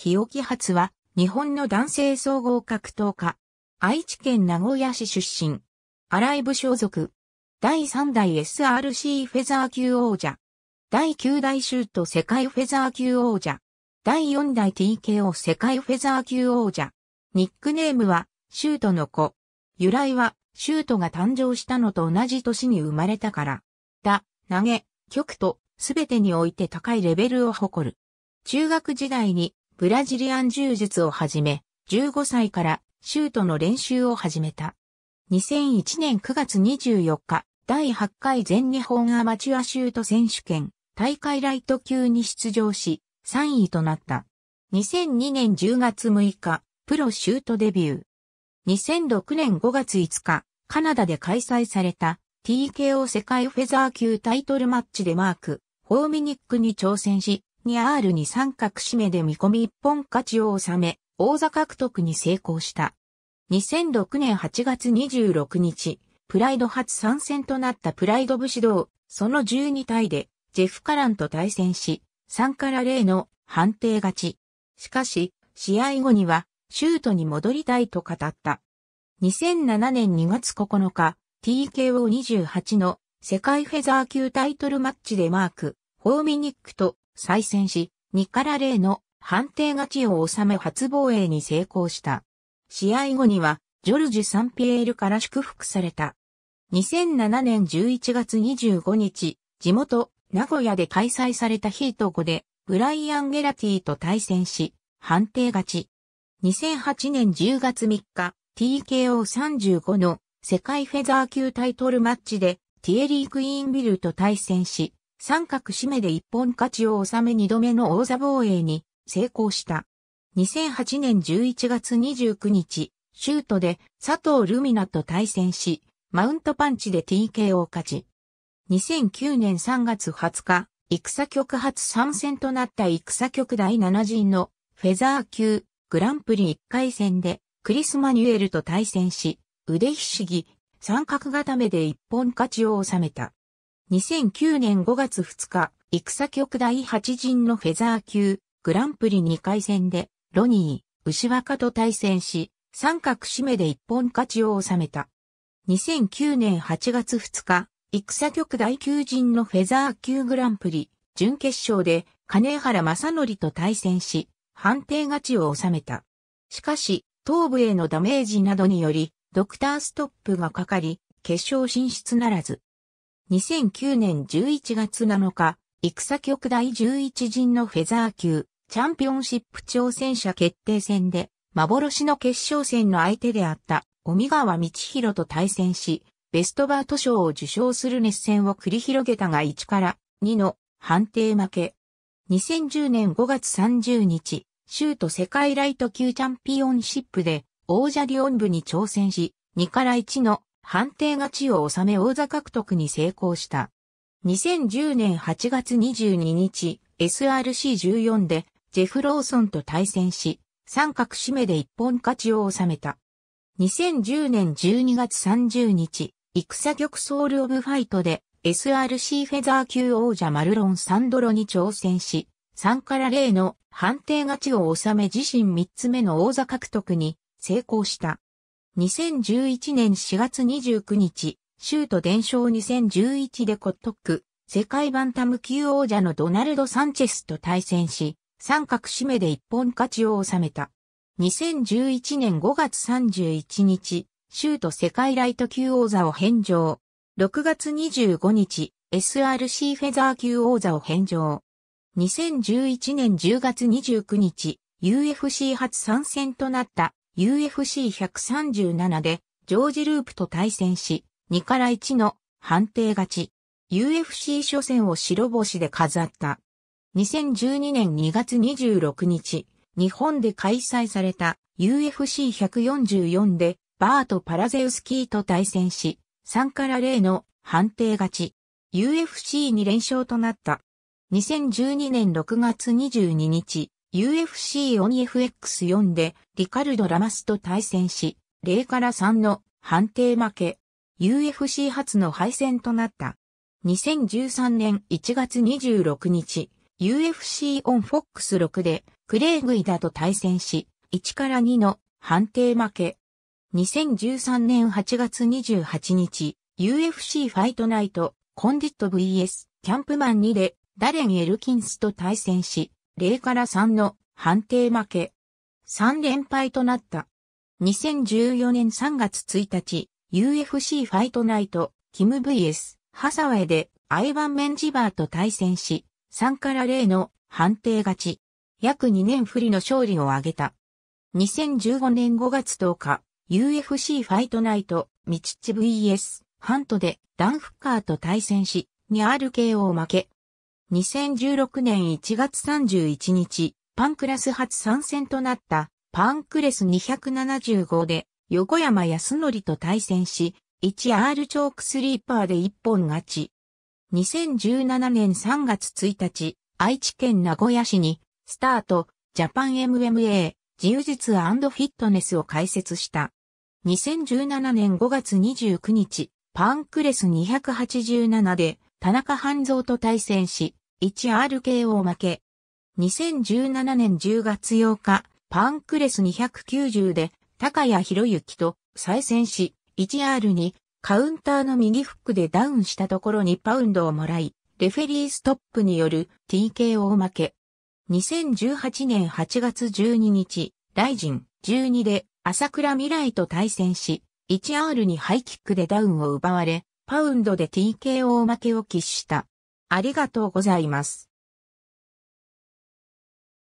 日置初は、日本の男性総合格闘家。愛知県名古屋市出身。アライブ所属。第3代 SRC フェザー級王者。第9代シュート世界フェザー級王者。第4代 TKO 世界フェザー級王者。ニックネームは、シュートの子。由来は、シュートが誕生したのと同じ年に生まれたから。だ、投げ、曲と、すべてにおいて高いレベルを誇る。中学時代にブラジリアン柔術をはじめ、15歳からシュートの練習を始めた。2001年9月24日、第8回全日本アマチュアシュート選手権、大会ライト級に出場し、3位となった。2002年10月6日、プロシュートデビュー。2006年5月5日、カナダで開催された TKO 世界フェザー級タイトルマッチでマーク、ホーミニックに挑戦し、に R に三角締めで見込み一本勝ちを収め、王座獲得に成功した。2006年8月26日、プライド初参戦となったプライド武士道、その12体で、ジェフ・カランと対戦し、3から0の判定勝ち。しかし、試合後には、シュートに戻りたいと語った。2007年2月9日、TKO28 の世界フェザー級タイトルマッチでマーク、ホーミニックと再戦し、2から0の判定勝ちを収め初防衛に成功した。試合後には、ジョルジュ・サンピエールから祝福された。2007年11月25日、地元、名古屋で開催されたヒート5で、ブライアン・ゲラティと対戦し、判定勝ち。2008年10月3日、TKO35 の世界フェザー級タイトルマッチで、ティエリー・クイーンビルと対戦し、三角締めで一本勝ちを収め二度目の王座防衛に成功した。2008年11月29日、シュートで佐藤ルミナと対戦し、マウントパンチで TK を勝ち。2009年3月20日、戦局初参戦となった戦局第7陣のフェザー級グランプリ1回戦でクリス・マニュエルと対戦し、腕ひしぎ、三角固めで一本勝ちを収めた。2009年5月2日、戦局第8陣のフェザー級、グランプリ2回戦で、ロニー、牛若と対戦し、三角締めで一本勝ちを収めた。2009年8月2日、戦局第9陣のフェザー級グランプリ、準決勝で、金原正則と対戦し、判定勝ちを収めた。しかし、頭部へのダメージなどにより、ドクターストップがかかり、決勝進出ならず。2009年11月7日、戦局第11陣のフェザー級、チャンピオンシップ挑戦者決定戦で、幻の決勝戦の相手であった、尾川道弘と対戦し、ベストバート賞を受賞する熱戦を繰り広げたが1から2の判定負け。2010年5月30日、州都世界ライト級チャンピオンシップで王者リオン部に挑戦し、2から1の判定勝ちを収め王座獲得に成功した。2010年8月22日、SRC14 でジェフ・ローソンと対戦し、三角締めで一本勝ちを収めた。2010年12月30日、戦玉ソウル・オブ・ファイトで SRC フェザー級王者マルロン・サンドロに挑戦し、3から0の判定勝ちを収め自身3つ目の王座獲得に成功した。2011年4月29日、州都伝承2011でコットック、世界バンタム級王者のドナルド・サンチェスと対戦し、三角締めで一本勝ちを収めた。2011年5月31日、州都世界ライト級王座を返上。6月25日、SRC フェザー級王座を返上。2011年10月29日、UFC 初参戦となった UFC137 でジョージ・ループと対戦し、2から1の判定勝ち。UFC 初戦を白星で飾った。2012年2月26日、日本で開催された UFC144 でバート・パラゼウスキーと対戦し、3から0の判定勝ち。UFC に連勝となった。2012年6月22日、UFC オン FX4 でリカルド・ラマスと対戦し、0から3の判定負け、UFC 初の敗戦となった。2013年1月26日、UFC オン FOX6 でクレイグイダと対戦し、1から2の判定負け。2013年8月28日、UFC ファイトナイト、コンディット VS キャンプマン2で、ダレン・エルキンスと対戦し、0から3の判定負け。3連敗となった。2014年3月1日、UFC ファイトナイト、キム VS、ハサウェイで、アイバン・メンジバーと対戦し、3から0の判定勝ち。約2年不利の勝利を挙げた。2015年5月10日、UFC ファイトナイト、ミチッチ VS、ハントで、ダン・フッカーと対戦し、ー RKO 負け、2016年1月31日、パンクラス初参戦となったパンクレス275で横山康則と対戦し、1R チョークスリーパーで一本勝ち。2017年3月1日、愛知県名古屋市に、スタート、ジャパン MMA、柔術フィットネスを開設した。2017年5月29日、パンクレス287で、田中半蔵と対戦し、1RKO 負け。2017年10月8日、パンクレス290で高谷博之と再戦し、1R にカウンターの右フックでダウンしたところにパウンドをもらい、レフェリーストップによる TKO 負け。2018年8月12日、ライジン12で朝倉未来と対戦し、1R にハイキックでダウンを奪われ、パウンドで TKO 負けを喫した。ありがとうございます。